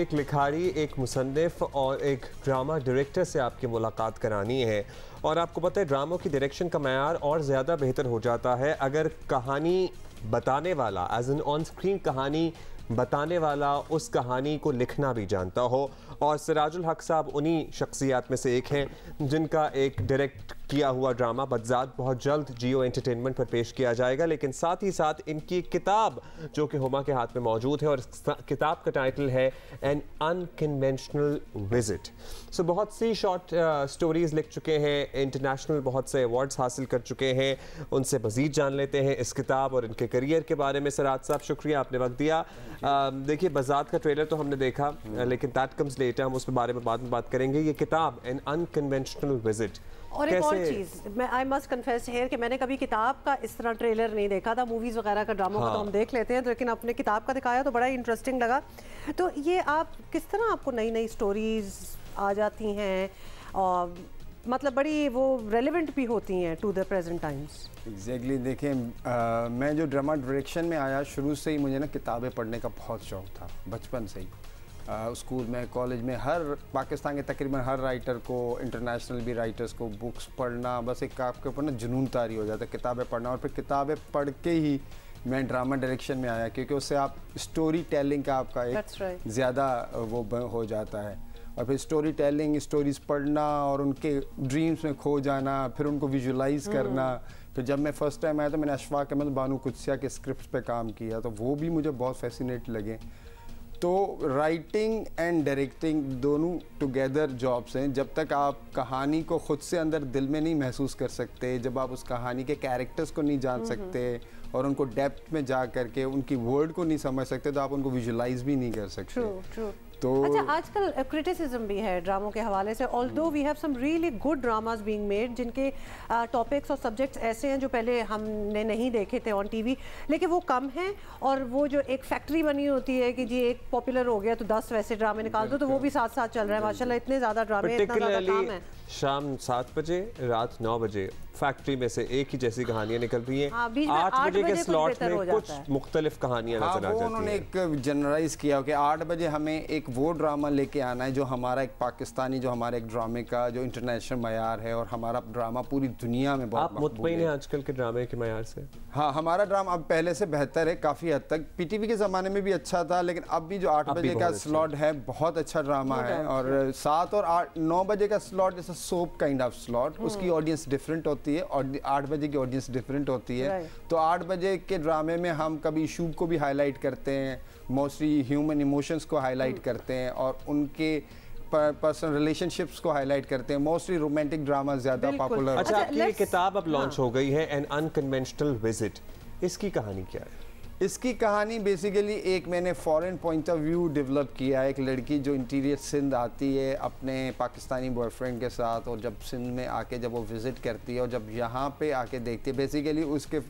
एक लिखारी एक मुसनफ़ और एक ड्रामा डायरेक्टर से आपकी मुलाकात करानी है और आपको पता है ड्रामों की डायरेक्शन का मैार और ज़्यादा बेहतर हो जाता है अगर कहानी बताने वाला एज एन ऑन स्क्रीन कहानी बताने वाला उस कहानी को लिखना भी जानता हो और सराजुल हक साहब उन्हीं शख्सियात में से एक हैं जिनका एक डायरेक्ट किया हुआ ड्रामा बदजात बहुत जल्द जियो एंटरटेनमेंट पर पेश किया जाएगा लेकिन साथ ही साथ इनकी किताब जो कि हुमा के हाथ में मौजूद है और किताब का टाइटल है एन अनकन्वेंशनल विजिट सो बहुत सी शॉर्ट स्टोरीज uh, लिख चुके हैं इंटरनेशनल बहुत से अवार्ड्स हासिल कर चुके हैं उनसे मजीद जान लेते हैं इस किताब और इनके करियर के बारे में सराज साहब शुक्रिया आपने वक्त दिया um, देखिए बजात का ट्रेलर तो हमने देखा uh, लेकिन दैट कम्स लेटर हम उस बारे में बाद में बात करेंगे ये किताब एन अनकन्वेंशनल विजिट और एक और चीज़ मैं आई मस्ट कन्फेस हेयर कि मैंने कभी किताब का इस तरह ट्रेलर नहीं देखा था मूवीज़ वगैरह का ड्रामा हाँ। का तो हाँ। हम देख लेते हैं तो लेकिन आपने किताब का दिखाया तो बड़ा इंटरेस्टिंग लगा तो ये आप किस तरह आपको नई नई स्टोरीज आ जाती हैं और मतलब बड़ी वो रेलिवेंट भी होती हैं to the present times exactly देखिए मैं जो ड्रामा डायरेक्शन में आया शुरू से ही मुझे ना किताबें पढ़ने का बहुत शौक था बचपन से ही स्कूल में कॉलेज में हर पाकिस्तान के तकरीबन हर राइटर को इंटरनेशनल भी राइटर्स को बुक्स पढ़ना बस एक आपके ऊपर ना जुनून तारी हो जाता है किताबें पढ़ना और फिर किताबें पढ़ के ही मैं ड्रामा डायरेक्शन में आया क्योंकि उससे आप स्टोरी टेलिंग का आपका एक right. ज़्यादा वो हो जाता है और फिर स्टोरी टेलिंग स्टोरीज पढ़ना और उनके ड्रीम्स में खो जाना फिर उनको विजुलाइज हम्म। करना फिर जब मैं फर्स्ट टाइम आया तो मैंने अशफाक अहमद बानू कुत्सिया के स्क्रिप्ट पे काम किया तो वो भी मुझे बहुत फैसिनेट लगे तो राइटिंग एंड डायरेक्टिंग दोनों टुगेदर जॉब्स हैं जब तक आप कहानी को खुद से अंदर दिल में नहीं महसूस कर सकते जब आप उस कहानी के कैरेक्टर्स को नहीं जान सकते और उनको डेप्थ में जा करके उनकी वर्ड को नहीं समझ सकते तो आप उनको विजुलाइज भी नहीं कर सकते true, true. तो अच्छा आजकल क्रिटिसिज्म भी है ड्रामों के हवाले से although we have some really good dramas being made जिनके टॉपिक्स और सब्जेक्ट्स ऐसे हैं जो पहले हमने नहीं देखे थे ऑन टीवी लेकिन वो कम हैं और वो जो एक फैक्ट्री बनी होती है कि जी एक पॉपुलर हो गया तो दस वैसे ड्रामे निकाल दो तो वो भी साथ साथ चल रहा है माशाला इतने ज़्यादा ड्रामे शाम सात बजे रात नौ बजे फैक्ट्री में से एक ही जैसी कहानियां निकल रही हैं हाँ, आठ बजे के स्लॉट तो में कुछ मुख्तलिफ कहानियां हाँ, नजर आ जाती हैं उन्होंने एक जनरलाइज किया कि आठ बजे हमें एक वो ड्रामा लेके आना है जो हमारा एक पाकिस्तानी जो हमारे एक ड्रामे का जो इंटरनेशनल मैार है और हमारा ड्रामा पूरी दुनिया में बहुत मुतमिन है आजकल के ड्रामे के मैार से हाँ हमारा ड्रामा अब पहले से बेहतर है काफ़ी हद तक पी टी वी के ज़माने में भी अच्छा था लेकिन अब भी जो आठ बजे का स्लॉट अच्छा है बहुत अच्छा ड्रामा है अच्छा और सात और आठ नौ बजे का स्लॉट जैसा सोप काइंड ऑफ स्लॉट उसकी ऑडियंस डिफरेंट होती है और आठ बजे की ऑडियंस डिफरेंट होती है तो आठ बजे के ड्रामे में हम कभी इशू को भी हाईलाइट करते हैं मोस्टली ह्यूमन इमोशंस को हाईलाइट हम्म। करते हैं करते हैं और उनके पर्सनल रिलेशनशिप्स को हाईलाइट करते हैं मोस्टली रोमांटिक ड्रामा ज्यादा पॉपुलर अच्छा, अच्छा आपकी किताब अब लॉन्च हाँ। हो गई है एन अनकन्वेंशनल विजिट इसकी कहानी क्या है इसकी कहानी बेसिकली एक मैंने foreign point of view develop किया है एक लड़की जो इंटीरियर सिंध आती है अपने पाकिस्तानी बॉयफ्रेंड के साथ और जब सिंध में आके जब वो विज़िट करती है और जब यहाँ पे आके देखती है बेसिकली उसके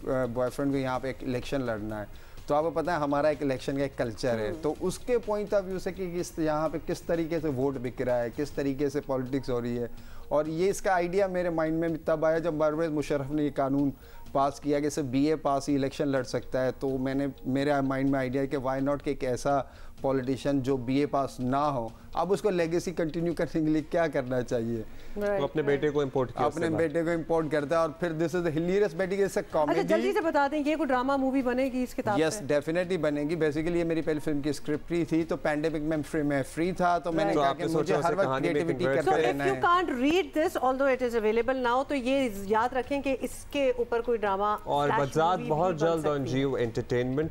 बॉयफ्रेंड को यहाँ पे एक इलेक्शन लड़ना है तो आपको पता है हमारा एक इलेक्शन का एक कल्चर है हम्म। तो उसके पॉइंट ऑफ व्यू से कि किस यहाँ पे किस तरीके से वोट बिक रहा है किस तरीके से पॉलिटिक्स हो रही है और ये इसका आइडिया मेरे माइंड में तब आया जब परवेज मुशरफ ने ये कानून पास किया कि सिर्फ बी ए पास ही इलेक्शन लड़ सकता है तो मैंने मेरे माइंड में आइडिया है कि वाई नॉट कि एक ऐसा पॉलिटिशियन जो बीए पास ना हो अब उसको लेगेसी कंटिन्यू करने के लिए क्या करना चाहिए right, तो अपने right. बेटे को इंपोर्ट किया अपने बेटे को इंपोर्ट करता है और फिर दिस इज हिलेरियस बेटी इज कॉमेडी अच्छा जल्दी से बता दें ये कोई ड्रामा मूवी बनेगी इस किताब यस डेफिनेटली बनेगी बेसिकली ये मेरी पहली फिल्म की स्क्रिप्ट ही थी तो पैंडेमिक में फ्री में फ्री था तो मैंने तो कहा कि मुझे हर वक्त क्रिएटिविटी करते रहना है read this although it is available now तो ये याद रखें कि इसके ऊपर कोई ड्रामा और बजात बहुत जल्द ऑन जियो एंटरटेनमेंट